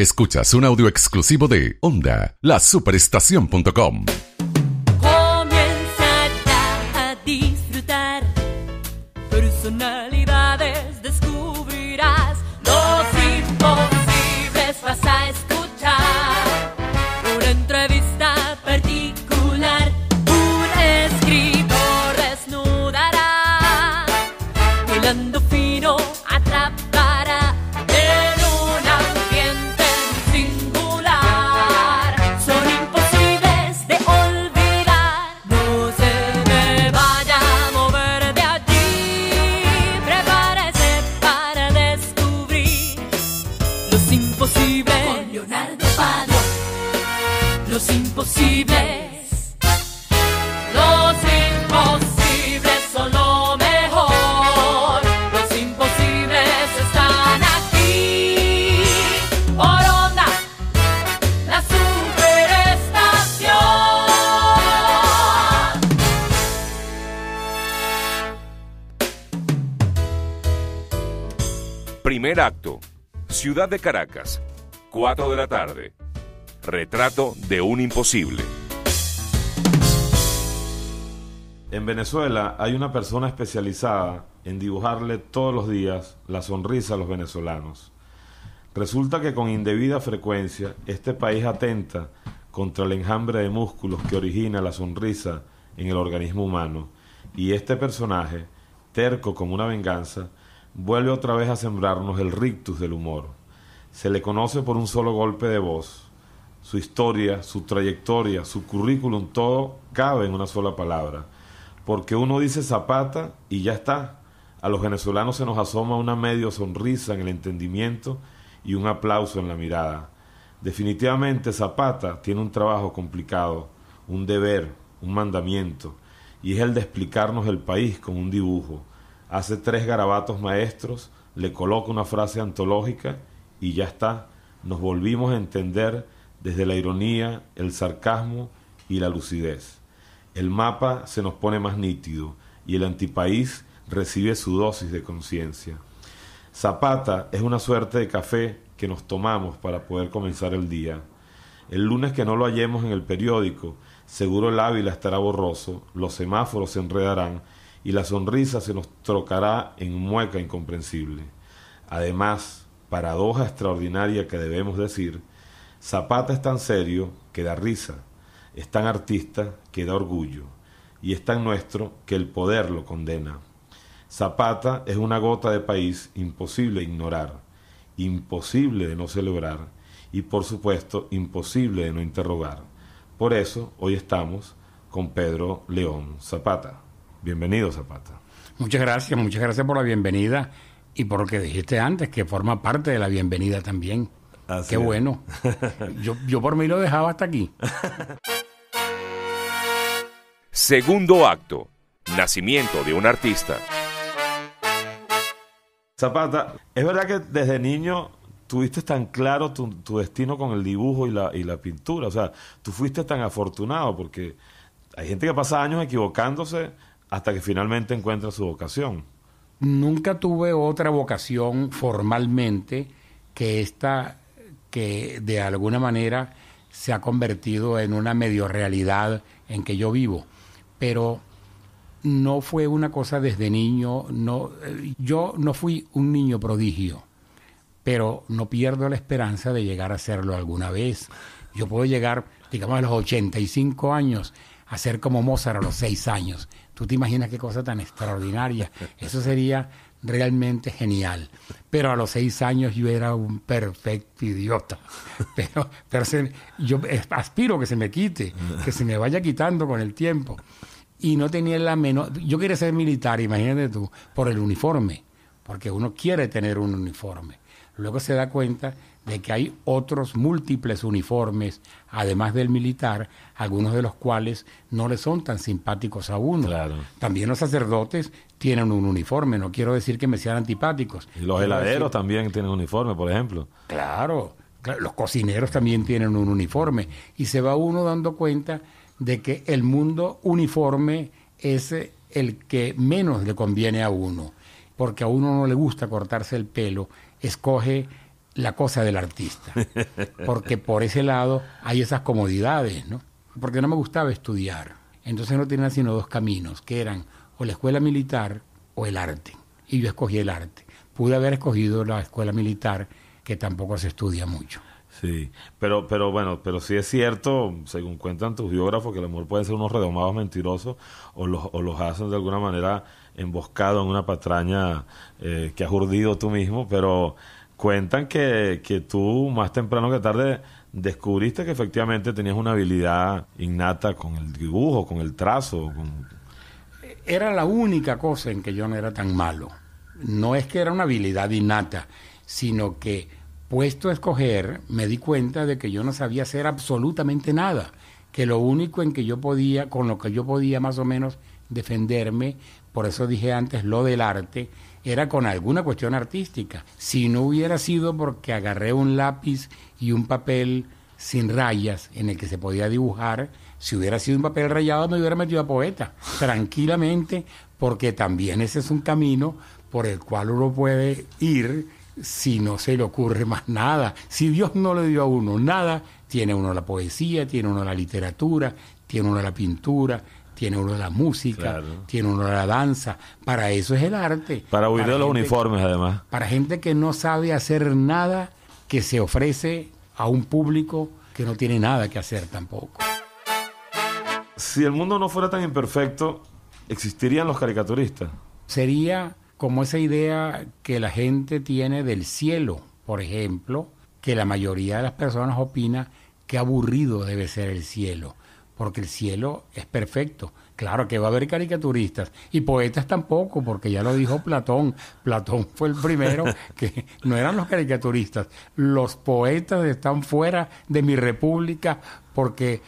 Escuchas un audio exclusivo de Onda, la superestación.com. de Caracas, 4 de la tarde. Retrato de un imposible. En Venezuela hay una persona especializada en dibujarle todos los días la sonrisa a los venezolanos. Resulta que con indebida frecuencia este país atenta contra el enjambre de músculos que origina la sonrisa en el organismo humano y este personaje, terco como una venganza, vuelve otra vez a sembrarnos el rictus del humor. Se le conoce por un solo golpe de voz. Su historia, su trayectoria, su currículum, todo cabe en una sola palabra. Porque uno dice Zapata y ya está. A los venezolanos se nos asoma una medio sonrisa en el entendimiento y un aplauso en la mirada. Definitivamente Zapata tiene un trabajo complicado, un deber, un mandamiento, y es el de explicarnos el país con un dibujo. Hace tres garabatos maestros, le coloca una frase antológica y ya está, nos volvimos a entender desde la ironía, el sarcasmo y la lucidez. El mapa se nos pone más nítido y el antipaís recibe su dosis de conciencia. Zapata es una suerte de café que nos tomamos para poder comenzar el día. El lunes que no lo hallemos en el periódico, seguro el Ávila estará borroso, los semáforos se enredarán y la sonrisa se nos trocará en mueca incomprensible. Además, paradoja extraordinaria que debemos decir, Zapata es tan serio que da risa, es tan artista que da orgullo, y es tan nuestro que el poder lo condena. Zapata es una gota de país imposible de ignorar, imposible de no celebrar y por supuesto imposible de no interrogar. Por eso hoy estamos con Pedro León Zapata. Bienvenido Zapata. Muchas gracias, muchas gracias por la bienvenida y por lo que dijiste antes, que forma parte de la bienvenida también. Qué bueno. Yo, por mí lo dejaba hasta aquí. Segundo acto. Nacimiento de un artista. Zapata, es verdad que desde niño tuviste tan claro tu, destino con el dibujo y la, y la, pintura. O sea, tú fuiste tan afortunado porque hay gente que pasa años equivocándose hasta que finalmente encuentra su vocación nunca tuve otra vocación formalmente que esta que de alguna manera se ha convertido en una medio realidad en que yo vivo. Pero no fue una cosa desde niño, eh, yo no fui un niño prodigio, pero no pierdo la esperanza de llegar a serlo alguna vez. Yo puedo llegar, digamos, a los 85 años hacer como Mozart a los seis años. Tú te imaginas qué cosa tan extraordinaria. Eso sería realmente genial. Pero a los seis años yo era un perfecto idiota. Pero, pero yo aspiro que se me quite, que se me vaya quitando con el tiempo. Y no tenía la menor... Yo quería ser militar, imagínate tú, por el uniforme, porque uno quiere tener un uniforme. Luego se da cuenta de que hay otros múltiples uniformes, además del militar, algunos de los cuales no le son tan simpáticos a uno. También los sacerdotes tienen un uniforme, no quiero decir que me sean antipáticos. los heladeros también tienen uniforme, por ejemplo. Claro, claro, los cocineros también tienen un uniforme. Y se va uno dando cuenta de que el mundo uniforme es eh, el que menos le conviene a uno, porque a uno no le gusta cortarse el pelo, escoge la cosa del artista, porque por ese lado hay esas comodidades, ¿no? Porque no me gustaba estudiar, entonces no tenía sino dos caminos, que eran o la escuela militar o el arte, y yo escogí el arte. Pude haber escogido la escuela militar, que tampoco se estudia mucho. Sí, pero, pero bueno, pero sí es cierto, según cuentan tus biógrafos, que el amor puede pueden ser unos redomados mentirosos o los, los hacen de alguna manera emboscados en una patraña eh, que has urdido tú mismo, pero cuentan que, tú más temprano que tarde descubriste que efectivamente tenías una habilidad innata con el dibujo, con el trazo. Era la única cosa en que yo no era tan malo. No es que era una habilidad innata, sino que puesto a escoger me di cuenta de que yo no sabía hacer absolutamente nada, que lo único en que yo podía, con lo que yo podía más o menos defenderme, por eso dije antes lo del arte, era con alguna cuestión artística. Si no hubiera sido porque agarré un lápiz y un papel sin rayas en el que se podía dibujar, si hubiera sido un papel rayado me hubiera metido a poeta, tranquilamente, porque también ese es un camino por el cual uno puede ir si no se le ocurre más nada. Si Dios no le dio a uno nada, tiene uno la poesía, tiene uno la literatura, tiene uno la pintura, tiene uno la música, tiene uno la danza, para eso es el arte. Para huir de los uniformes además. Para gente que no sabe hacer nada, que se ofrece a un público que no tiene nada que hacer tampoco. Si el mundo no fuera tan imperfecto, ¿existirían los caricaturistas? Sería como esa idea que la gente tiene del cielo, por ejemplo, que la mayoría de las personas opina que aburrido debe ser el cielo porque el cielo es perfecto. Claro que va a haber caricaturistas y poetas tampoco, porque ya lo dijo Platón. Platón fue el primero que no eran los caricaturistas. Los poetas están fuera de mi república porque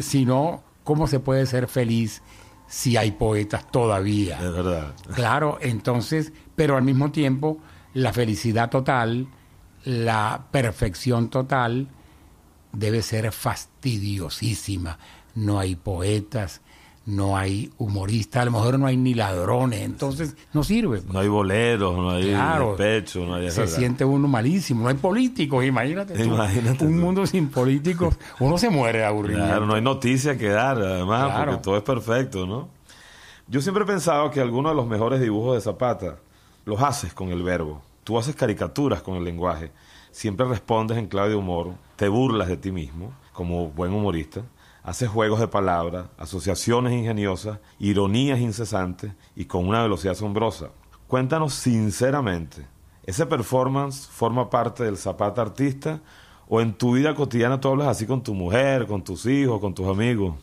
si no, ¿cómo se puede ser feliz si hay poetas todavía? Es verdad. Claro, entonces, pero al mismo tiempo, la felicidad total, la perfección total, debe ser fastidiosísima no hay poetas, no hay humoristas, a lo mejor no hay ni ladrones, entonces no sirve. Pues. No hay boleros, no hay claro, pecho, no hay Se siente uno malísimo, no hay políticos, imagínate. imagínate un mundo sin políticos, uno se muere de Claro, no hay noticias que dar, además, porque todo es perfecto, ¿no? Yo siempre he pensado que algunos de los mejores dibujos de Zapata los haces con el verbo. Tú haces caricaturas con el lenguaje. Siempre respondes en clave de humor, te burlas de ti mismo como buen humorista hace juegos de palabras, asociaciones ingeniosas, ironías incesantes y con una velocidad asombrosa. Cuéntanos sinceramente, ¿ese performance forma parte del zapata artista o en tu vida cotidiana tú hablas así con tu mujer, con tus hijos, con tus amigos?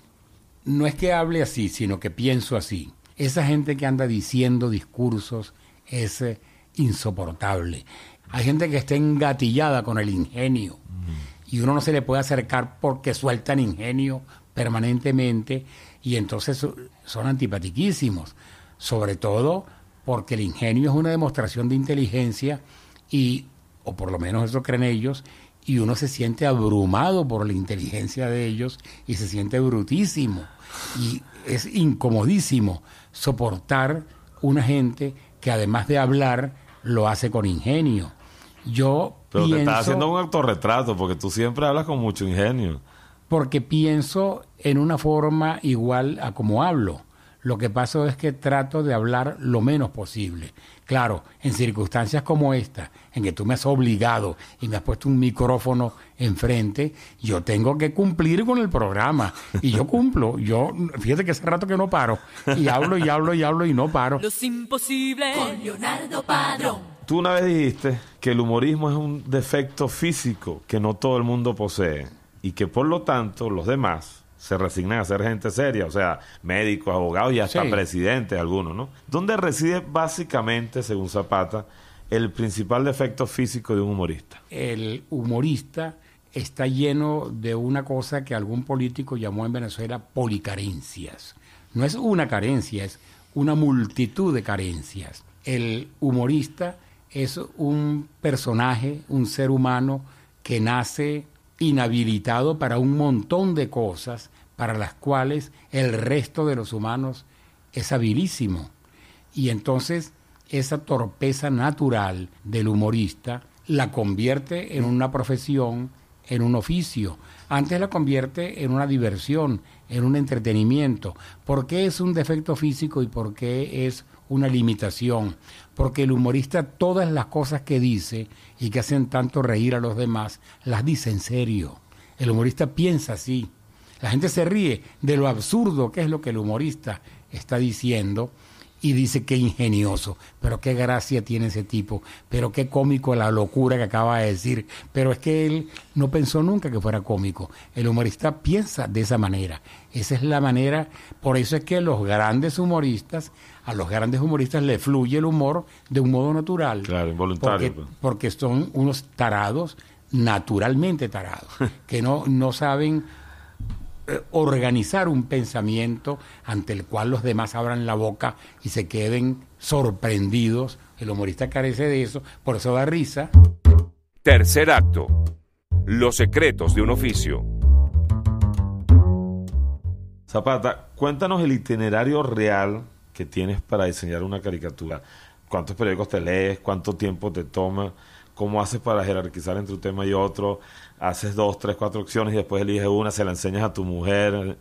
No es que hable así, sino que pienso así. Esa gente que anda diciendo discursos es eh, insoportable. Hay gente que está engatillada con el ingenio. Mm y uno no se le puede acercar porque sueltan ingenio permanentemente y entonces son antipatiquísimos, sobre todo porque el ingenio es una demostración de inteligencia y, o por lo menos eso creen ellos, y uno se siente abrumado por la inteligencia de ellos y se siente brutísimo y es incomodísimo soportar una gente que además de hablar lo hace con ingenio. Yo Pero te estás haciendo un autorretrato porque tú siempre hablas con mucho ingenio. Porque pienso en una forma igual a como hablo. Lo que pasa es que trato de hablar lo menos posible. Claro, en circunstancias como esta, en que tú me has obligado y me has puesto un micrófono enfrente, yo tengo que cumplir con el programa. Y yo cumplo. Yo, fíjate que hace rato que no paro. Y hablo y hablo y hablo y no paro. Los imposibles con Leonardo Padrón. Tú una vez dijiste que el humorismo es un defecto físico que no todo el mundo posee y que por lo tanto los demás se resignan a ser gente seria, o sea, médicos, abogados y hasta presidentes algunos, ¿no? ¿Dónde reside básicamente, según Zapata, el principal defecto físico de un humorista? El humorista está lleno de una cosa que algún político llamó en Venezuela policarencias. No es una carencia, es una multitud de carencias. El humorista es un personaje, un ser humano que nace inhabilitado para un montón de cosas para las cuales el resto de los humanos es habilísimo. Y entonces esa torpeza natural del humorista la convierte en una profesión, en un oficio. Antes la convierte en una diversión, en un entretenimiento. ¿Por qué es un defecto físico y por qué es una limitación, porque el humorista todas las cosas que dice y que hacen tanto reír a los demás, las dice en serio. El humorista piensa así. La gente se ríe de lo absurdo que es lo que el humorista está diciendo y dice que ingenioso, pero qué gracia tiene ese tipo, pero qué cómico la locura que acaba de decir, pero es que él no pensó nunca que fuera cómico, el humorista piensa de esa manera, esa es la manera, por eso es que los grandes humoristas a los grandes humoristas le fluye el humor de un modo natural. Claro, involuntario. Porque, pues. son unos tarados, naturalmente tarados, que no, no saben eh, organizar un pensamiento ante el cual los demás abran la boca y se queden sorprendidos. El humorista carece de eso, por eso da risa. Tercer acto. Los secretos de un oficio. Zapata, cuéntanos el itinerario real que tienes para diseñar una caricatura. ¿Cuántos periódicos te lees? ¿Cuánto tiempo te toma? ¿Cómo haces para jerarquizar entre un tema y otro? Haces dos, tres, cuatro opciones y después eliges una, se la enseñas a tu mujer.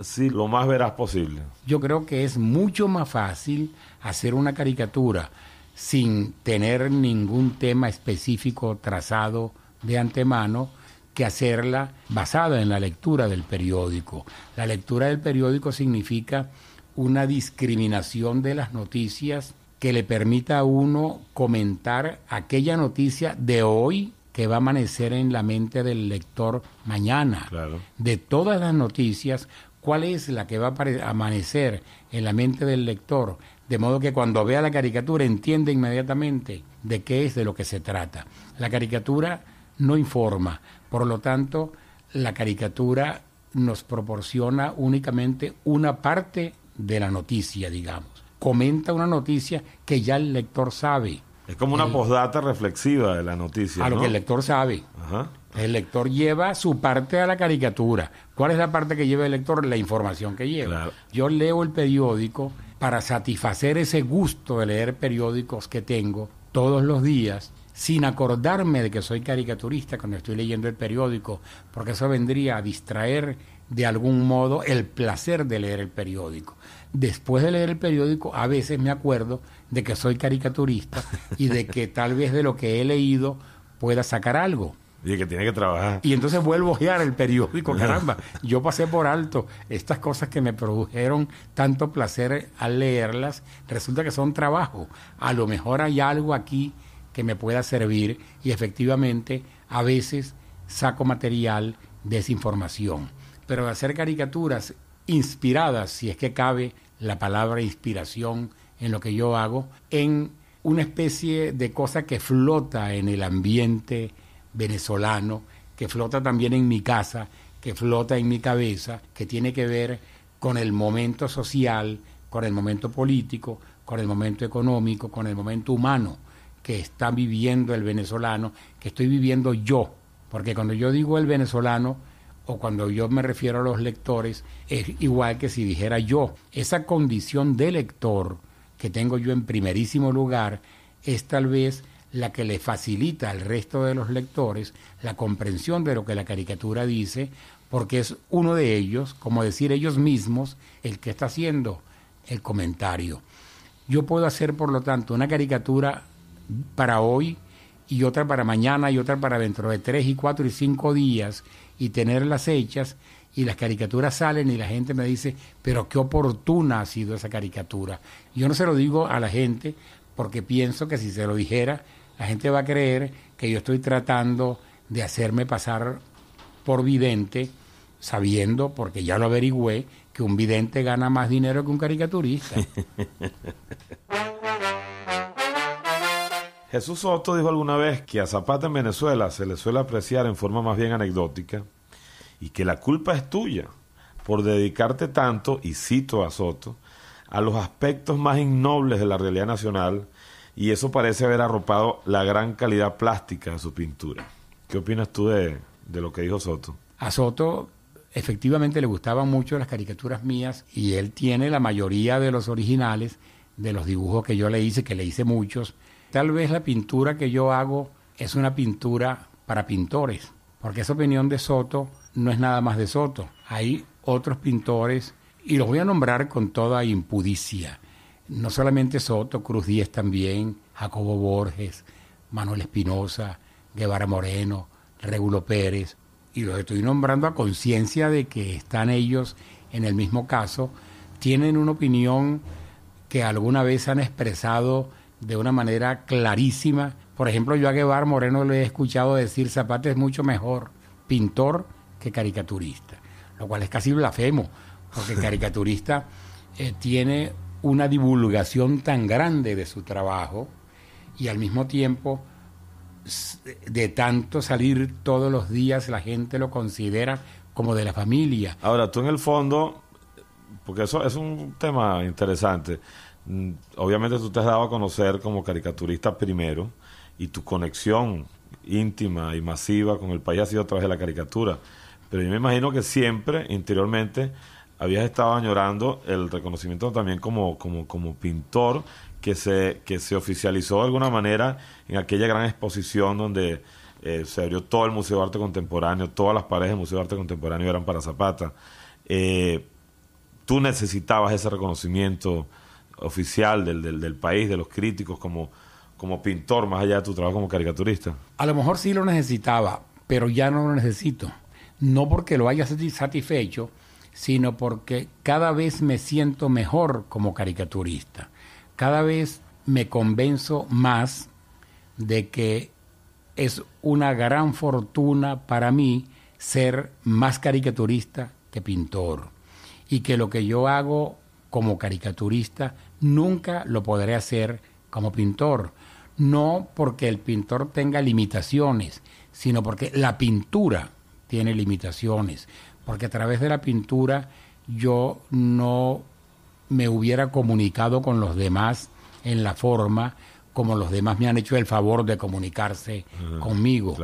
Sí, lo más verás posible. Yo creo que es mucho más fácil hacer una caricatura sin tener ningún tema específico trazado de antemano que hacerla basada en la lectura del periódico. La lectura del periódico significa una discriminación de las noticias que le permita a uno comentar aquella noticia de hoy que va a amanecer en la mente del lector mañana. De todas las noticias, ¿cuál es la que va a amanecer en la mente del lector? De modo que cuando vea la caricatura entiende inmediatamente de qué es de lo que se trata. La caricatura no informa, por lo tanto, la caricatura nos proporciona únicamente una parte de la noticia, digamos. Comenta una noticia que ya el lector sabe. Es como una eh, postdata reflexiva de la noticia. A lo que el lector sabe. El lector lleva su parte a la caricatura. ¿Cuál es la parte que lleva el lector? La información que lleva. Yo leo el periódico para satisfacer ese gusto de leer periódicos que tengo todos los días, sin acordarme de que soy caricaturista cuando estoy leyendo el periódico, porque eso vendría a distraer de algún modo el placer de leer el periódico. Después de leer el periódico, a veces me acuerdo de que soy caricaturista y de que tal vez de lo que he leído pueda sacar algo. Y que tiene que trabajar. Y entonces vuelvo a ojear el periódico, caramba. Yo pasé por alto estas cosas que me produjeron tanto placer al leerlas. Resulta que son trabajo. A lo mejor hay algo aquí que me pueda servir y efectivamente a veces saco material de esa información pero hacer caricaturas inspiradas, si es que cabe la palabra inspiración en lo que yo hago, en una especie de cosa que flota en el ambiente venezolano, que flota también en mi casa, que flota en mi cabeza, que tiene que ver con el momento social, con el momento político, con el momento económico, con el momento humano que está viviendo el venezolano, que estoy viviendo yo. Porque cuando yo digo el venezolano, o cuando yo me refiero a los lectores, es igual que si dijera yo. Esa condición de lector que tengo yo en primerísimo lugar es tal vez la que le facilita al resto de los lectores la comprensión de lo que la caricatura dice, porque es uno de ellos, como decir ellos mismos, el que está haciendo el comentario. Yo puedo hacer, por lo tanto, una caricatura para hoy y otra para mañana y otra para dentro de tres y cuatro y cinco días y tenerlas hechas y las caricaturas salen y la gente me dice, pero qué oportuna ha sido esa caricatura. Yo no se lo digo a la gente porque pienso que si se lo dijera, la gente va a creer que yo estoy tratando de hacerme pasar por vidente, sabiendo, porque ya lo averigüé, que un vidente gana más dinero que un caricaturista. Jesús Soto dijo alguna vez que a Zapata en Venezuela se le suele apreciar en forma más bien anecdótica y que la culpa es tuya por dedicarte tanto, y cito a Soto, a los aspectos más innobles de la realidad nacional y eso parece haber arropado la gran calidad plástica de su pintura. ¿Qué opinas tú de, de lo que dijo Soto? A Soto efectivamente le gustaban mucho las caricaturas mías y él tiene la mayoría de los originales de los dibujos que yo le hice, que le hice muchos Tal vez la pintura que yo hago es una pintura para pintores, porque esa opinión de Soto no es nada más de Soto. Hay otros pintores, y los voy a nombrar con toda impudicia. No solamente Soto, Cruz Díez también, Jacobo Borges, Manuel Espinosa, Guevara Moreno, Regulo Pérez, y los estoy nombrando a conciencia de que están ellos en el mismo caso, tienen una opinión que alguna vez han expresado de una manera clarísima. Por ejemplo, yo a Guevara Moreno le he escuchado decir Zapata es mucho mejor pintor que caricaturista, lo cual es casi blasfemo, porque caricaturista eh, tiene una divulgación tan grande de su trabajo y al mismo tiempo de tanto salir todos los días la gente lo considera como de la familia. Ahora, tú en el fondo, porque eso es un tema interesante, Mm, obviamente tú te has dado a conocer como caricaturista primero y tu conexión íntima y masiva con el país ha sido a través de la caricatura. Pero yo me imagino que siempre, interiormente, habías estado añorando el reconocimiento también como, como, como pintor que se, que se oficializó de alguna manera en aquella gran exposición donde eh, se abrió todo el Museo de Arte Contemporáneo, todas las paredes del Museo de Arte Contemporáneo eran para Zapata. Eh, tú necesitabas ese reconocimiento oficial del, país, de los críticos, como, como pintor, más allá de tu trabajo como caricaturista? A lo mejor sí lo necesitaba, pero ya no lo necesito. No porque lo haya satisfecho, sino porque cada vez me siento mejor como caricaturista. Cada vez me convenzo más de que es una gran fortuna para mí ser más caricaturista que pintor y que lo que yo hago como caricaturista Nunca lo podré hacer como pintor. No porque el pintor tenga limitaciones, sino porque la pintura tiene limitaciones. Porque a través de la pintura yo no me hubiera comunicado con los demás en la forma como los demás me han hecho el favor de comunicarse conmigo.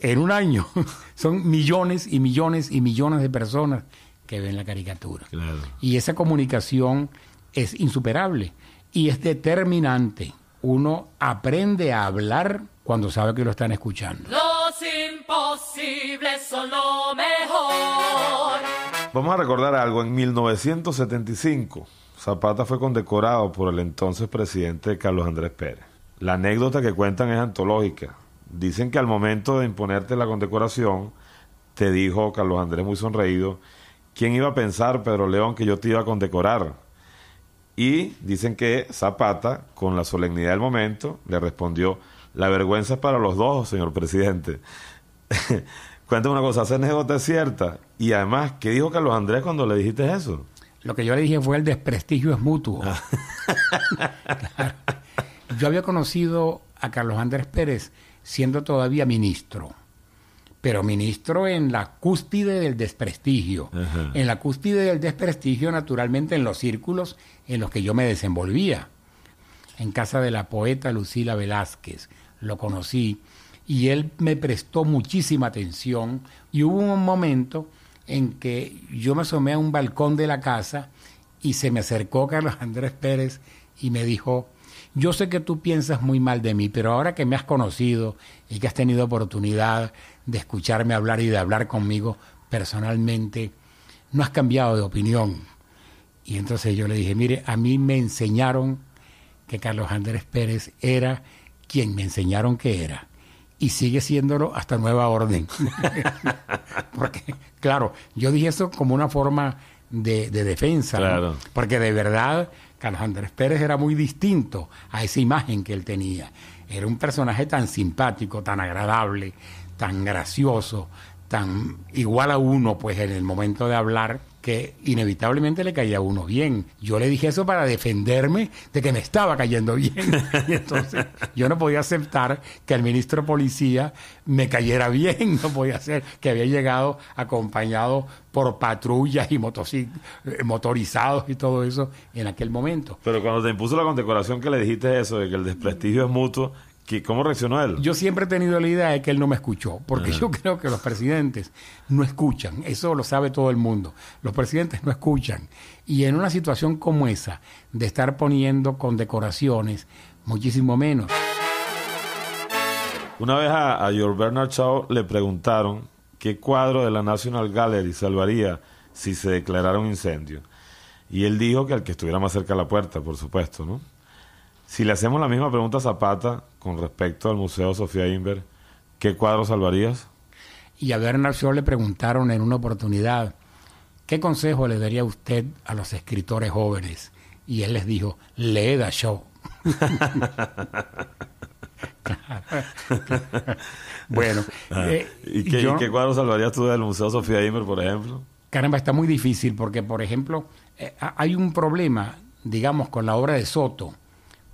En un año son millones y millones y millones de personas que ven la caricatura. Y esa comunicación es insuperable y es determinante. Uno aprende a hablar cuando sabe que lo están escuchando. Los imposibles son lo mejor. Vamos a recordar algo. En 1975, Zapata fue condecorado por el entonces presidente Carlos Andrés Pérez. La anécdota que cuentan es antológica. Dicen que al momento de imponerte la condecoración, te dijo Carlos Andrés muy sonreído, ¿quién iba a pensar, Pedro León, que yo te iba a condecorar? Y dicen que Zapata, con la solemnidad del momento, le respondió, la vergüenza es para los dos, señor presidente. Cuéntame una cosa, ¿esa anécdota es cierta? Y además, ¿qué dijo Carlos Andrés cuando le dijiste eso? Lo que yo le dije fue el desprestigio es mutuo. Ah. Yo había conocido a Carlos Andrés Pérez siendo todavía ministro pero ministro en la cúspide del desprestigio. En la cúspide del desprestigio, naturalmente, en los círculos en los que yo me desenvolvía. En casa de la poeta Lucila Velázquez lo conocí y él me prestó muchísima atención y hubo un momento en que yo me asomé a un balcón de la casa y se me acercó Carlos Andrés Pérez y me dijo, yo sé que tú piensas muy mal de mí, pero ahora que me has conocido y que has tenido oportunidad de escucharme hablar y de hablar conmigo personalmente, no has cambiado de opinión. Y entonces yo le dije, mire, a mí me enseñaron que Carlos Andrés Pérez era quien me enseñaron que era. Y sigue siéndolo hasta nueva orden. Porque, claro, yo dije eso como una forma de, defensa. Porque de verdad, Carlos Andrés Pérez era muy distinto a esa imagen que él tenía. Era un personaje tan simpático, tan agradable, tan gracioso, tan igual a uno, pues en el momento de hablar, que inevitablemente le caía a uno bien. Yo le dije eso para defenderme de que me estaba cayendo bien. Y entonces yo no podía aceptar que el ministro de policía me cayera bien. No podía ser que había llegado acompañado por patrullas y eh, motorizados y todo eso en aquel momento. Pero cuando te impuso la condecoración que le dijiste eso, de que el desprestigio es mutuo, ¿Cómo reaccionó él? Yo siempre he tenido la idea de que él no me escuchó, porque yo creo que los presidentes no escuchan, eso lo sabe todo el mundo, los presidentes no escuchan. Y en una situación como esa, de estar poniendo con decoraciones, muchísimo menos. Una vez a, George Bernard Shaw le preguntaron qué cuadro de la National Gallery salvaría si se declarara un incendio. Y él dijo que al que estuviera más cerca de la puerta, por supuesto, ¿no? Si le hacemos la misma pregunta a Zapata con respecto al Museo Sofía Inver, ¿qué cuadro salvarías? Y a Bernard Shaw le preguntaron en una oportunidad, ¿qué consejo le daría usted a los escritores jóvenes? Y él les dijo, lee a bueno, ah, eh, ¿Y, qué, cuadro salvarías tú del Museo Sofía Inver, por ejemplo? Caramba, está muy difícil porque, por ejemplo, eh, hay un problema, digamos, con la obra de Soto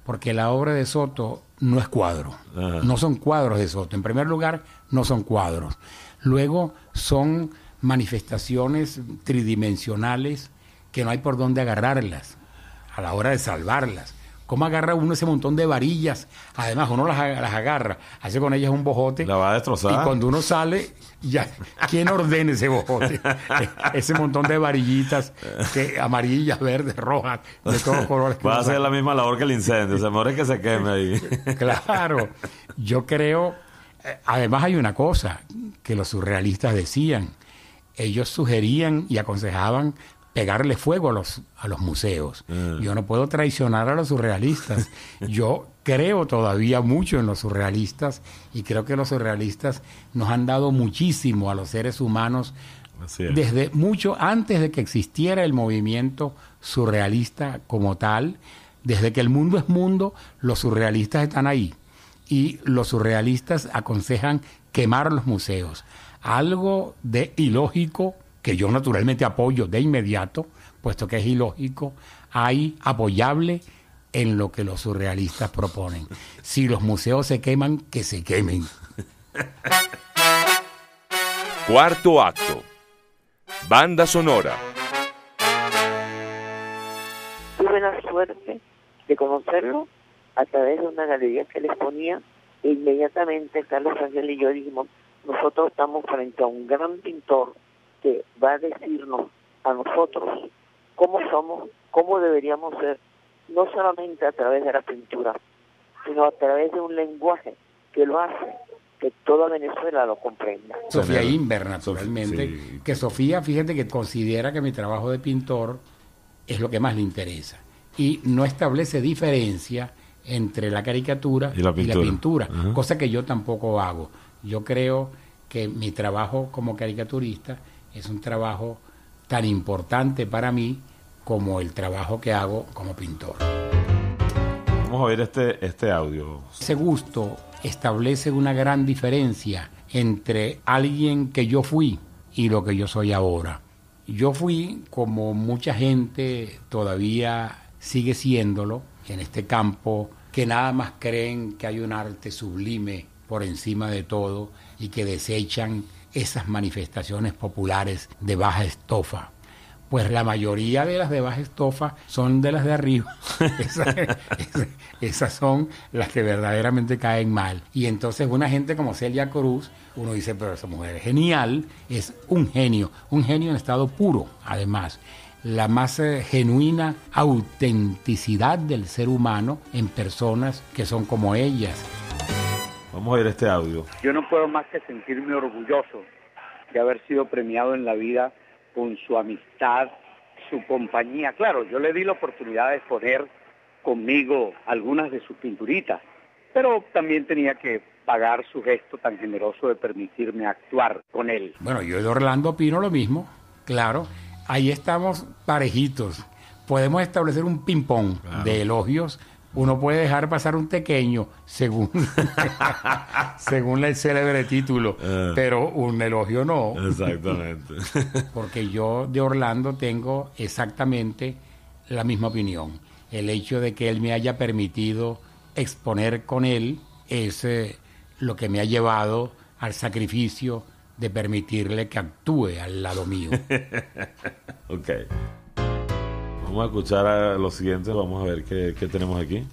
porque la obra de Soto no es cuadro, no son cuadros de Soto. En primer lugar, no son cuadros. Luego, son manifestaciones tridimensionales que no hay por dónde agarrarlas a la hora de salvarlas. ¿Cómo agarra uno ese montón de varillas? Además, uno las, las agarra, hace con ellas un bojote. La va a destrozar. Y cuando uno sale, ya, ¿Quién ordena ese bojote? ese montón de varillitas que, amarillas, verdes, rojas, de todos colores. Va a ser la misma labor que el incendio, se muere que se queme ahí. claro, yo creo, eh, además hay una cosa que los surrealistas decían, ellos sugerían y aconsejaban pegarle fuego a los, a los museos. Mm. Yo no puedo traicionar a los surrealistas. Yo creo todavía mucho en los surrealistas y creo que los surrealistas nos han dado muchísimo a los seres humanos desde mucho antes de que existiera el movimiento surrealista como tal. Desde que el mundo es mundo, los surrealistas están ahí y los surrealistas aconsejan quemar los museos. Algo de ilógico que yo naturalmente apoyo de inmediato, puesto que es ilógico, hay apoyable en lo que los surrealistas proponen. Si los museos se queman, que se quemen. Cuarto acto. Banda sonora. Tuve la suerte de conocerlo a través de una galería que les ponía e inmediatamente Carlos Ángel y yo dijimos, nosotros estamos frente a un gran pintor que va a decirnos a nosotros cómo somos, cómo deberíamos ser no solamente a través de la pintura, sino a través de un lenguaje que lo hace que toda Venezuela lo comprenda. Sofía Inver, naturalmente, que Sofía, fíjate que considera que mi trabajo de pintor es lo que más le interesa y no establece diferencia entre la caricatura y la pintura cosa que yo tampoco hago. Yo creo que mi trabajo como caricaturista es un trabajo tan importante para mí como el trabajo que hago como pintor. Vamos a ver este, este audio. Ese gusto establece una gran diferencia entre alguien que yo fui y lo que yo soy ahora. Yo fui, como mucha gente todavía sigue siéndolo, en este campo, que nada más creen que hay un arte sublime por encima de todo y que desechan esas manifestaciones populares de baja estofa pues la mayoría de las de baja estofa son de las de arriba. Esas, son las que verdaderamente caen mal. Y entonces una gente como Celia Cruz, uno dice, pero esa mujer es genial, es un genio, un genio en estado puro, además. La más eh, genuina autenticidad del ser humano en personas que son como ellas. Vamos a ver este audio. Yo no puedo más que sentirme orgulloso de haber sido premiado en la vida con su amistad, su compañía. Claro, yo le di la oportunidad de exponer conmigo algunas de sus pinturitas, pero también tenía que pagar su gesto tan generoso de permitirme actuar con él. Bueno, yo de Orlando opino lo mismo, claro. Ahí estamos parejitos. Podemos establecer un ping-pong de elogios uno puede dejar pasar un pequeño, según, según el célebre título, ah. pero un elogio no. Exactamente. Porque yo de Orlando tengo exactamente la misma opinión. El hecho de que él me haya permitido exponer con él es eh, lo que me ha llevado al sacrificio de permitirle que actúe al lado mío. Vamos a escuchar a los siguientes, vamos a ver qué, tenemos aquí.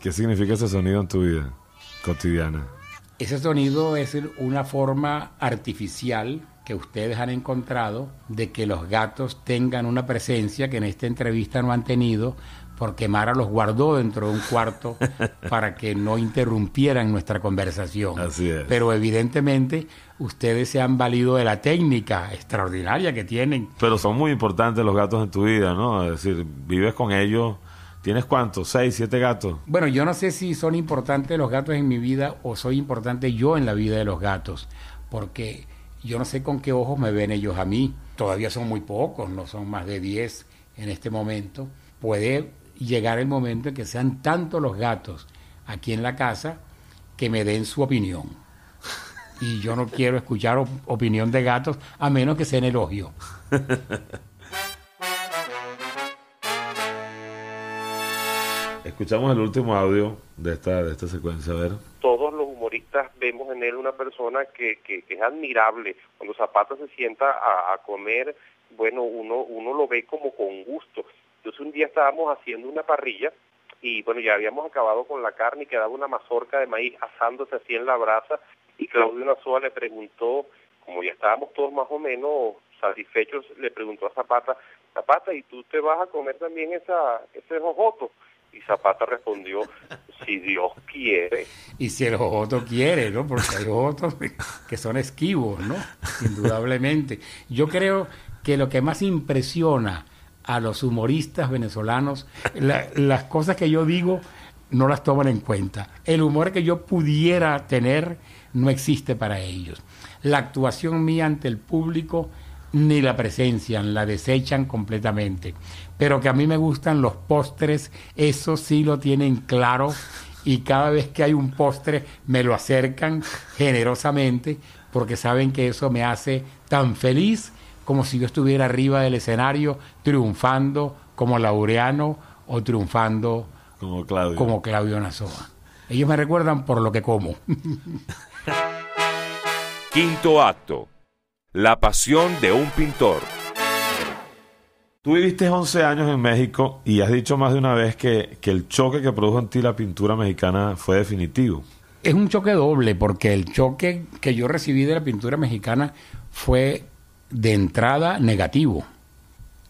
¿Qué significa ese sonido en tu vida cotidiana? Ese sonido es una forma artificial que ustedes han encontrado de que los gatos tengan una presencia que en esta entrevista no han tenido, porque Mara los guardó dentro de un cuarto para que no interrumpieran nuestra conversación. Así es. Pero evidentemente ustedes se han valido de la técnica extraordinaria que tienen. Pero son muy importantes los gatos en tu vida, ¿no? Es decir, vives con ellos. ¿Tienes cuántos? ¿Seis, siete gatos? Bueno, yo no sé si son importantes los gatos en mi vida o soy importante yo en la vida de los gatos, porque yo no sé con qué ojos me ven ellos a mí. Todavía son muy pocos, no son más de diez en este momento. Puede llegar el momento en que sean tantos los gatos aquí en la casa que me den su opinión. Y yo no quiero escuchar opinión de gatos a menos que sea en elogio. Escuchamos el último audio de esta, de esta secuencia, Todos los humoristas vemos en él una persona que, que, es admirable. Cuando Zapata se sienta a, comer, bueno, uno, uno lo ve como con gusto un día estábamos haciendo una parrilla y bueno, ya habíamos acabado con la carne y quedaba una mazorca de maíz asándose así en la brasa y Claudio Nazoa le preguntó, como ya estábamos todos más o menos satisfechos, le preguntó a Zapata, Zapata, ¿y tú te vas a comer también esa, ese jojoto? Y Zapata respondió, si Dios quiere. Y si el jojoto quiere, ¿no? Porque hay jojotos que son esquivos, ¿no? Indudablemente. Yo creo que lo que más impresiona a los humoristas venezolanos. las cosas que yo digo no las toman en cuenta. El humor que yo pudiera tener no existe para ellos. La actuación mía ante el público ni la presencian, la desechan completamente. Pero que a mí me gustan los postres, eso sí lo tienen claro y cada vez que hay un postre me lo acercan generosamente porque saben que eso me hace tan feliz como si yo estuviera arriba del escenario triunfando como Laureano o triunfando como Claudio, como Nazoa. Ellos me recuerdan por lo que como. Quinto acto. La pasión de un pintor. Tú viviste 11 años en México y has dicho más de una vez que, que el choque que produjo en ti la pintura mexicana fue definitivo. Es un choque doble porque el choque que yo recibí de la pintura mexicana fue de entrada negativo.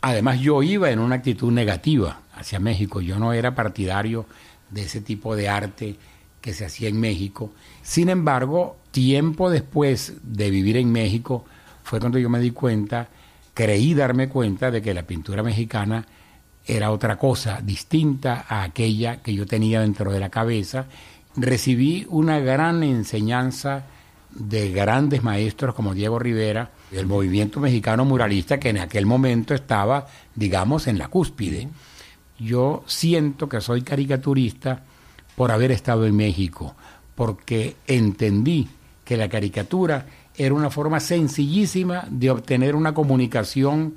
Además yo iba en una actitud negativa hacia México, yo no era partidario de ese tipo de arte que se hacía en México. Sin embargo, tiempo después de vivir en México fue cuando yo me di cuenta, creí darme cuenta de que la pintura mexicana era otra cosa, distinta a aquella que yo tenía dentro de la cabeza. Recibí una gran enseñanza de grandes maestros como Diego Rivera, el movimiento mexicano muralista que en aquel momento estaba, digamos, en la cúspide. Yo siento que soy caricaturista por haber estado en México, porque entendí que la caricatura era una forma sencillísima de obtener una comunicación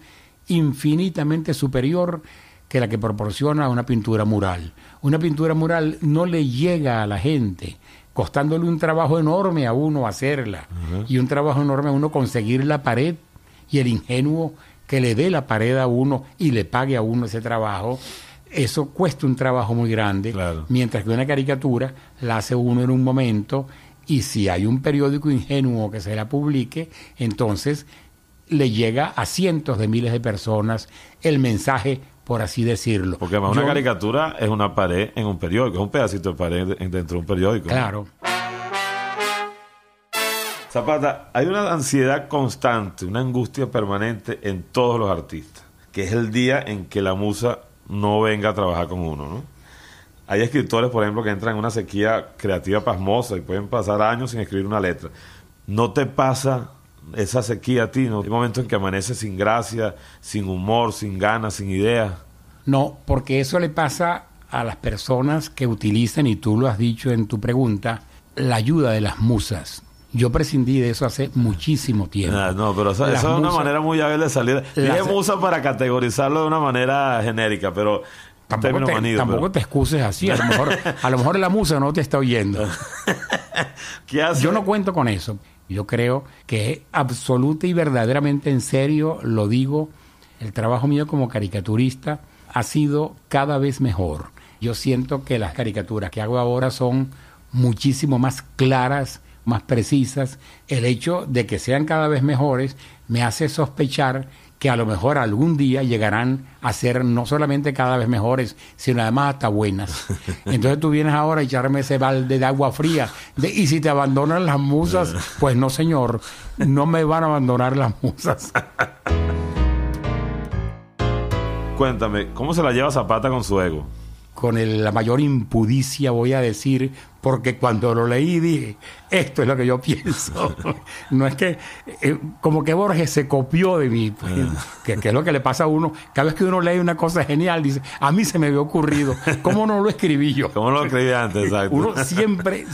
infinitamente superior que la que proporciona una pintura mural. Una pintura mural no le llega a la gente, costándole un trabajo enorme a uno hacerla y un trabajo enorme a uno conseguir la pared y el ingenuo que le dé la pared a uno y le pague a uno ese trabajo, eso cuesta un trabajo muy grande, mientras que una caricatura la hace uno en un momento y si hay un periódico ingenuo que se la publique, entonces le llega a cientos de miles de personas el mensaje por así decirlo. Porque además una caricatura es una pared en un periódico, es un pedacito de pared dentro de un periódico. Claro. Zapata, hay una ansiedad constante, una angustia permanente en todos los artistas, que es el día en que la musa no venga a trabajar con uno, Hay escritores, por ejemplo, que entran en una sequía creativa pasmosa y pueden pasar años sin escribir una letra. ¿No te pasa esa sequía a ti, ¿no? Hay momentos en que amaneces sin gracia, sin humor, sin ganas, sin ideas. No, porque eso le pasa a las personas que utilizan, y tú lo has dicho en tu pregunta, la ayuda de las musas. Yo prescindí de eso hace muchísimo tiempo. Ah, no, pero eso es una manera muy hábil de salir. Dije musa para categorizarlo de una manera genérica, pero tampoco, te, te excuses así. A lo, mejor, a lo mejor la musa no te está oyendo. ¿Qué hace? Yo no cuento con eso. Yo creo que absoluta y verdaderamente en serio lo digo, el trabajo mío como caricaturista ha sido cada vez mejor. Yo siento que las caricaturas que hago ahora son muchísimo más claras, más precisas. El hecho de que sean cada vez mejores me hace sospechar que a lo mejor algún día llegarán a ser no solamente cada vez mejores, sino además hasta buenas. Entonces tú vienes ahora a echarme ese balde de agua fría. y si te abandonan las musas, pues no, señor, no me van a abandonar las musas. Cuéntame, ¿cómo se la lleva Zapata con su ego? con la mayor impudicia voy a decir, porque cuando lo leí dije, esto es lo que yo pienso. no es que, eh, como que Borges se copió de mí, pues, ah. que, es lo que le pasa a uno. Cada vez que uno lee una cosa genial, dice, a mí se me había ocurrido, ¿cómo no lo escribí yo? ¿Cómo lo escribí antes? uno siempre,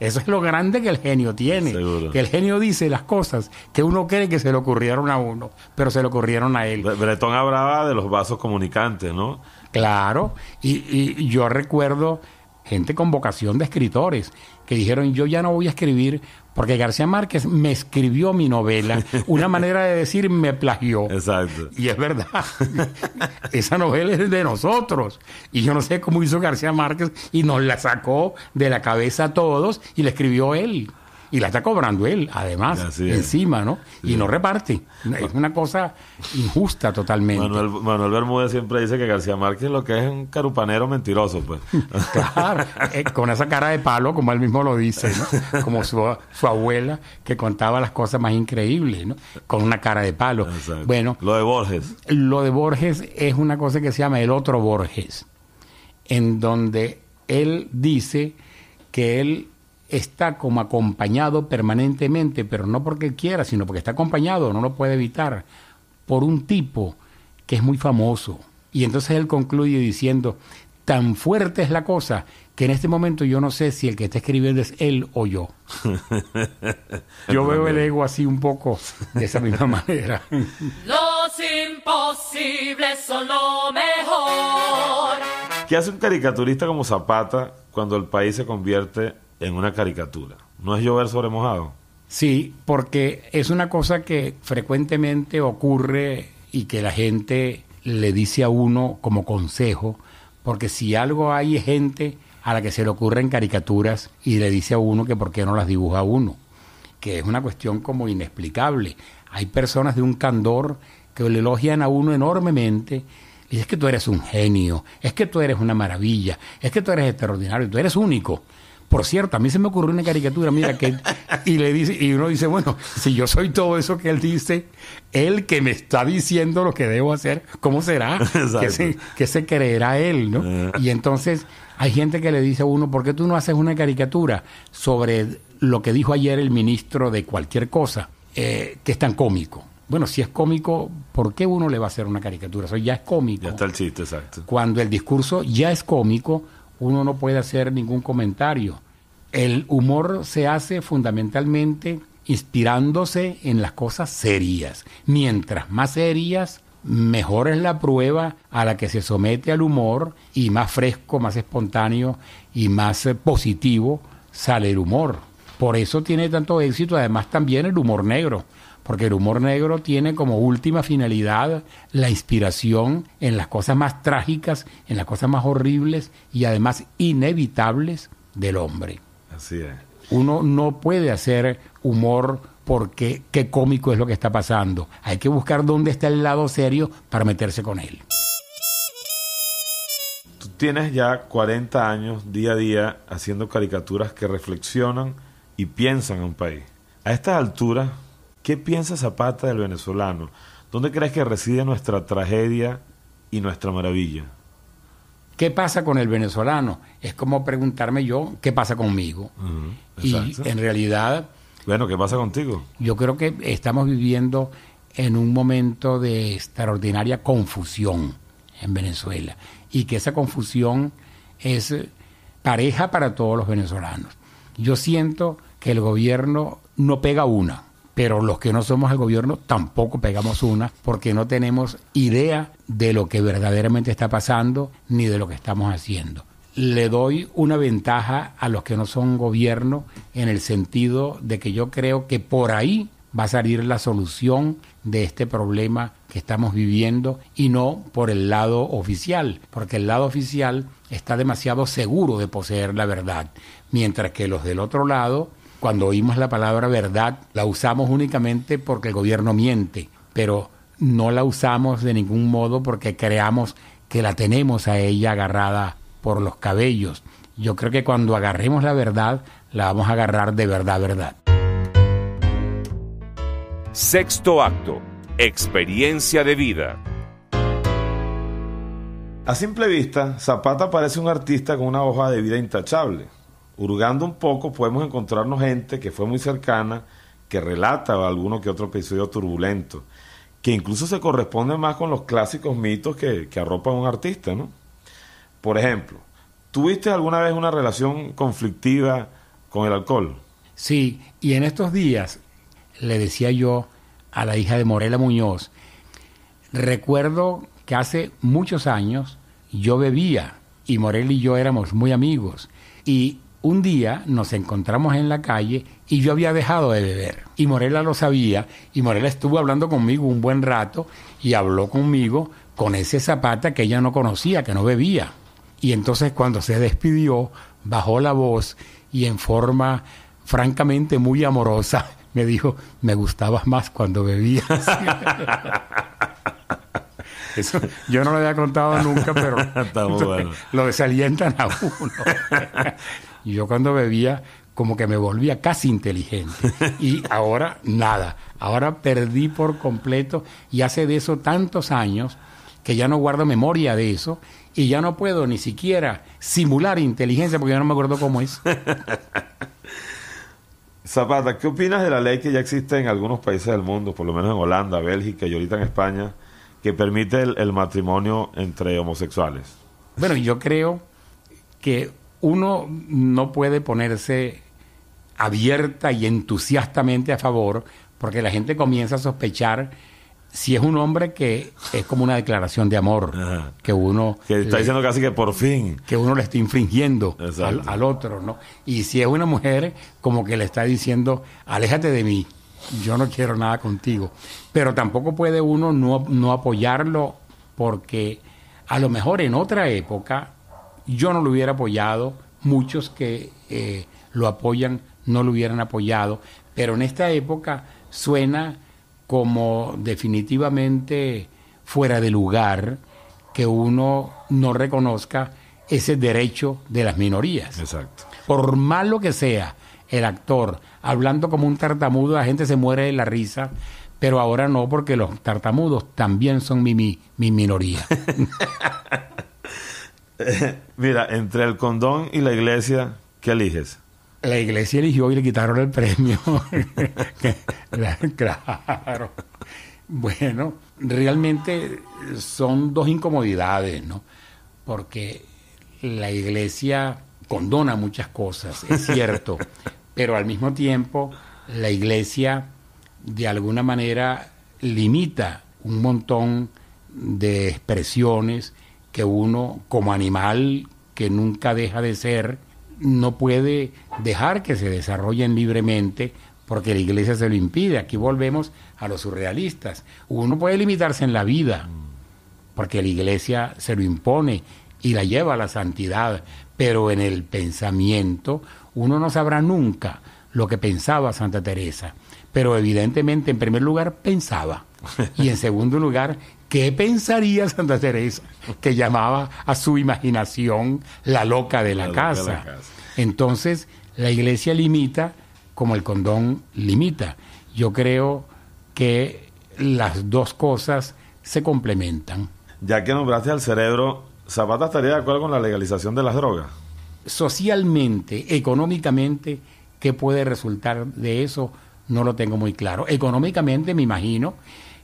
eso es lo grande que el genio tiene, que el genio dice las cosas que uno cree que se le ocurrieron a uno, pero se le ocurrieron a él. Bretón hablaba de los vasos comunicantes, ¿no? Claro, y, yo recuerdo gente con vocación de escritores que dijeron yo ya no voy a escribir porque García Márquez me escribió mi novela, una manera de decir me plagió. Exacto. Y es verdad, esa novela es de nosotros. Y yo no sé cómo hizo García Márquez y nos la sacó de la cabeza a todos y la escribió él y la está cobrando él, además, encima, ¿no? Y no reparte. Es una cosa injusta totalmente. Manuel, Bermúdez siempre dice que García Márquez lo que es un carupanero mentiroso, pues. claro, eh, con esa cara de palo, como él mismo lo dice, ¿no? Como su, abuela que contaba las cosas más increíbles, ¿no? Con una cara de palo. Bueno. Lo de Borges. Lo de Borges es una cosa que se llama el otro Borges, en donde él dice que él está como acompañado permanentemente, pero no porque quiera, sino porque está acompañado, no lo puede evitar, por un tipo que es muy famoso. Y entonces él concluye diciendo, tan fuerte es la cosa que en este momento yo no sé si el que está escribiendo es él o yo. Yo veo el ego así un poco de esa misma manera. Los imposibles son lo mejor. ¿Qué hace un caricaturista como Zapata cuando el país se convierte en una caricatura. ¿No es llover sobre mojado? Sí, porque es una cosa que frecuentemente ocurre y que la gente le dice a uno como consejo, porque si algo hay gente a la que se le ocurren caricaturas y le dice a uno que por qué no las dibuja uno, que es una cuestión como inexplicable. Hay personas de un candor que le elogian a uno enormemente y es que tú eres un genio, es que tú eres una maravilla, es que tú eres extraordinario, tú eres único. Por cierto, a mí se me ocurrió una caricatura, mira, que y le dice, y uno dice, bueno, si yo soy todo eso que él dice, él que me está diciendo lo que debo hacer, ¿cómo será? ¿Qué se, que se, creerá él? ¿no? Eh. Y entonces hay gente que le dice a uno, ¿por qué tú no haces una caricatura sobre lo que dijo ayer el ministro de cualquier cosa, eh, que es tan cómico? Bueno, si es cómico, ¿por qué uno le va a hacer una caricatura? ya es cómico. Ya está el chiste, exacto. Cuando el discurso ya es cómico, uno no puede hacer ningún comentario. El humor se hace fundamentalmente inspirándose en las cosas serias. Mientras más serias, mejor es la prueba a la que se somete al humor y más fresco, más espontáneo y más eh, positivo sale el humor. Por eso tiene tanto éxito, además también el humor negro porque el humor negro tiene como última finalidad la inspiración en las cosas más trágicas, en las cosas más horribles y además inevitables del hombre. Así es. Uno no puede hacer humor porque qué cómico es lo que está pasando. Hay que buscar dónde está el lado serio para meterse con él. Tú tienes ya 40 años día a día haciendo caricaturas que reflexionan y piensan en un país. A estas alturas, ¿Qué piensa Zapata del venezolano? ¿Dónde crees que reside nuestra tragedia y nuestra maravilla? ¿Qué pasa con el venezolano? Es como preguntarme yo, ¿qué pasa conmigo? y en realidad... Bueno, ¿qué pasa contigo? Yo creo que estamos viviendo en un momento de extraordinaria confusión en Venezuela y que esa confusión es pareja para todos los venezolanos. Yo siento que el gobierno no pega una pero los que no somos el gobierno tampoco pegamos una porque no tenemos idea de lo que verdaderamente está pasando ni de lo que estamos haciendo. Le doy una ventaja a los que no son gobierno en el sentido de que yo creo que por ahí va a salir la solución de este problema que estamos viviendo y no por el lado oficial, porque el lado oficial está demasiado seguro de poseer la verdad, mientras que los del otro lado cuando oímos la palabra verdad, la usamos únicamente porque el gobierno miente, pero no la usamos de ningún modo porque creamos que la tenemos a ella agarrada por los cabellos. Yo creo que cuando agarremos la verdad, la vamos a agarrar de verdad, verdad. Sexto acto, experiencia de vida. A simple vista, Zapata parece un artista con una hoja de vida intachable hurgando un poco podemos encontrarnos gente que fue muy cercana, que relata alguno que otro episodio turbulento, que incluso se corresponde más con los clásicos mitos que, arropa un artista, ¿no? Por ejemplo, ¿tuviste alguna vez una relación conflictiva con el alcohol? Sí, y en estos días le decía yo a la hija de Morela Muñoz, recuerdo que hace muchos años yo bebía y Morel y yo éramos muy amigos y un día nos encontramos en la calle y yo había dejado de beber. Y Morela lo sabía y Morela estuvo hablando conmigo un buen rato y habló conmigo con ese zapata que ella no conocía, que no bebía. Y entonces cuando se despidió, bajó la voz y en forma francamente muy amorosa me dijo, me gustabas más cuando bebías. yo no lo había contado nunca, pero lo desalientan a uno. Y yo cuando bebía, como que me volvía casi inteligente. Y ahora nada. Ahora perdí por completo y hace de eso tantos años que ya no guardo memoria de eso y ya no puedo ni siquiera simular inteligencia porque ya no me acuerdo cómo es. Zapata, ¿qué opinas de la ley que ya existe en algunos países del mundo, por lo menos en Holanda, Bélgica y ahorita en España, que permite el matrimonio entre homosexuales? Bueno, yo creo que uno no puede ponerse abierta y entusiastamente a favor, porque la gente comienza a sospechar si es un hombre que es como una declaración de amor, que uno... Que está diciendo casi que por fin. Que uno le está infringiendo al, otro, ¿no? Y si es una mujer, como que le está diciendo, aléjate de mí, yo no quiero nada contigo. Pero tampoco puede uno no, no apoyarlo porque a lo mejor en otra época yo no lo hubiera apoyado, muchos que eh, lo apoyan no lo hubieran apoyado, pero en esta época suena como definitivamente fuera de lugar que uno no reconozca ese derecho de las minorías. Exacto. Por malo que sea el actor, hablando como un tartamudo, la gente se muere de la risa, pero ahora no, porque los tartamudos también son mi, mi, mi minoría. Mira, entre el condón y la iglesia, ¿qué eliges? La iglesia eligió y le quitaron el premio. claro. Bueno, realmente son dos incomodidades, ¿no? Porque la iglesia condona muchas cosas, es cierto, pero al mismo tiempo la iglesia de alguna manera limita un montón de expresiones que uno como animal que nunca deja de ser, no puede dejar que se desarrollen libremente porque la iglesia se lo impide. Aquí volvemos a los surrealistas. Uno puede limitarse en la vida porque la iglesia se lo impone y la lleva a la santidad, pero en el pensamiento uno no sabrá nunca lo que pensaba Santa Teresa. Pero evidentemente, en primer lugar, pensaba. Y en segundo lugar, ¿Qué pensaría Santa Teresa, que llamaba a su imaginación la loca de la, casa? casa? Entonces, la iglesia limita como el condón limita. Yo creo que las dos cosas se complementan. Ya que nombraste al cerebro, ¿Zapata estaría de acuerdo con la legalización de las drogas? Socialmente, económicamente, ¿qué puede resultar de eso? No lo tengo muy claro. Económicamente me imagino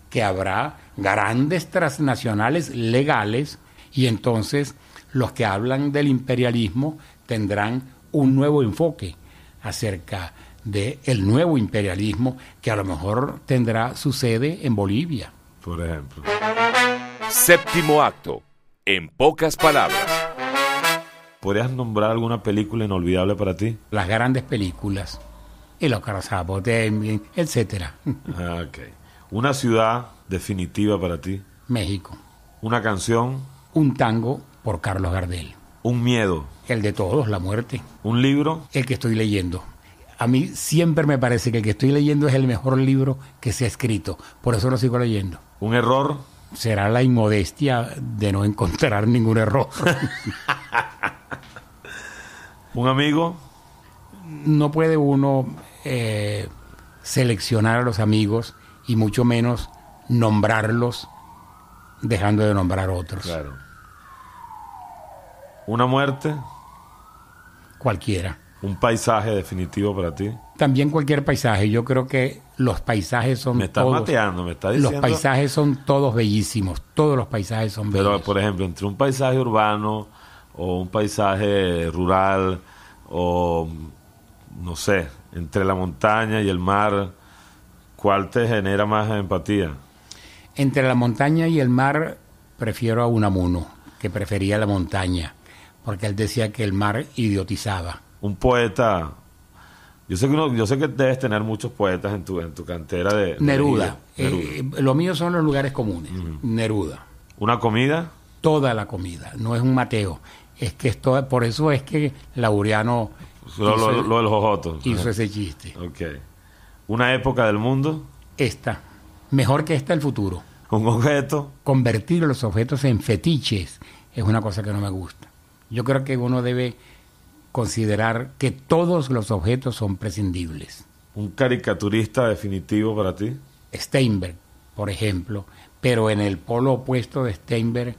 que habrá grandes transnacionales legales y entonces los que hablan del imperialismo tendrán un nuevo enfoque acerca del el nuevo imperialismo que a lo mejor tendrá su sede en Bolivia. Por ejemplo. Séptimo acto, en pocas palabras. ¿Podrías nombrar alguna película inolvidable para ti? Las grandes películas. El Ocarazapo, etcétera. Ah, okay. ¿Una ciudad definitiva para ti? México. ¿Una canción? Un tango por Carlos Gardel. ¿Un miedo? El de todos, la muerte. ¿Un libro? El que estoy leyendo. A mí siempre me parece que el que estoy leyendo es el mejor libro que se ha escrito. Por eso lo sigo leyendo. ¿Un error? Será la inmodestia de no encontrar ningún error. ¿Un amigo? No puede uno eh, seleccionar a los amigos y mucho menos nombrarlos dejando de nombrar otros. Claro. ¿Una muerte? Cualquiera. ¿Un paisaje definitivo para ti? También cualquier paisaje. Yo creo que los paisajes son. Me estás mateando, me estás diciendo. Los paisajes son todos bellísimos. Todos los paisajes son bellos. Pero, por ejemplo, entre un paisaje urbano o un paisaje rural o. No sé, entre la montaña y el mar ¿Cuál te genera más empatía? Entre la montaña y el mar prefiero a Unamuno, que prefería la montaña, porque él decía que el mar idiotizaba. Un poeta. Yo sé que, yo sé que debes tener muchos poetas en tu, en tu cantera de... Neruda. Neruda. Eh, eh, lo mío son los lugares comunes. Neruda. ¿Una comida? Toda la comida. No es un mateo. Es que es por eso es que Laureano... Lo, Hizo ese chiste. Ok. ¿Una época del mundo? Esta. Mejor que esta el futuro. ¿Un objeto? Convertir los objetos en fetiches es una cosa que no me gusta. Yo creo que uno debe considerar que todos los objetos son prescindibles. ¿Un caricaturista definitivo para ti? Steinberg, por ejemplo. Pero en el polo opuesto de Steinberg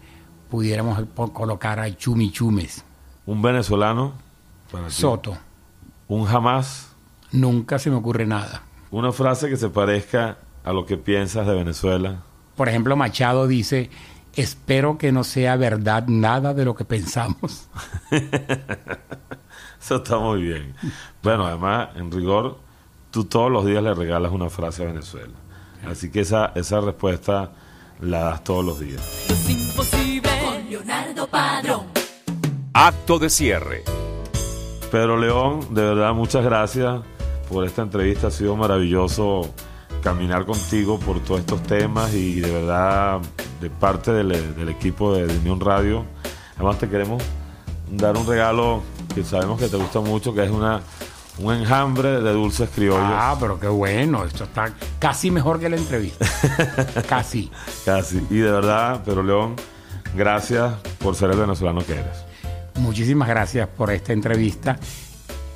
pudiéramos colocar a Chumichumes ¿Un venezolano? Soto. ¿Un jamás? Nunca se me ocurre nada una frase que se parezca a lo que piensas de Venezuela. Por ejemplo, Machado dice, espero que no sea verdad nada de lo que pensamos. Eso está muy bien. Bueno, además, en rigor, tú todos los días le regalas una frase a Venezuela. Así que esa, esa respuesta la das todos los días. Es imposible con Leonardo Padrón. Acto de cierre. Pedro León, de verdad, muchas gracias por esta entrevista. Ha sido maravilloso caminar contigo por todos estos temas y de verdad de parte del, equipo de, de, Unión Radio. Además te queremos dar un regalo que sabemos que te gusta mucho, que es una un enjambre de dulces criollos. Ah, pero qué bueno, esto está casi mejor que la entrevista. casi. Casi. Y de verdad, pero León, gracias por ser el venezolano que eres. Muchísimas gracias por esta entrevista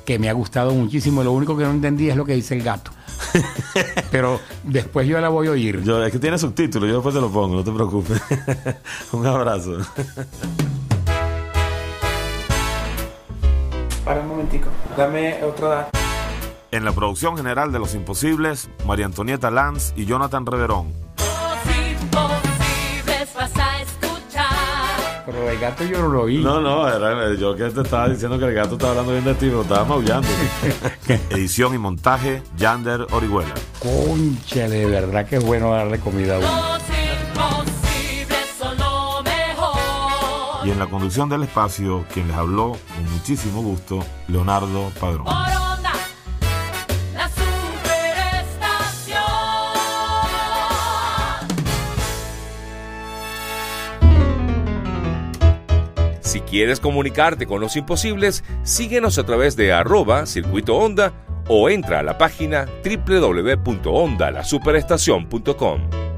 que me ha gustado muchísimo. Lo único que no entendí es lo que dice el gato. Pero después yo la voy a oír. Yo, es que tiene subtítulos, yo después te lo pongo, no te preocupes. Un abrazo. Para un momentico, dame otro dato. En la producción general de Los Imposibles, María Antonieta Lanz y Jonathan Reverón. Pero el gato yo no lo oí. No, no, era, eh, yo que te estaba diciendo que el gato estaba hablando bien de ti, pero estaba maullando. Edición y montaje, Yander Orihuela. Concha, de verdad que es bueno darle comida a uno. Y en la conducción del espacio, quien les habló con muchísimo gusto, Leonardo Padrón. Si quieres comunicarte con los imposibles, síguenos a través de arroba circuito o entra a la página www.ondalasuperestacion.com.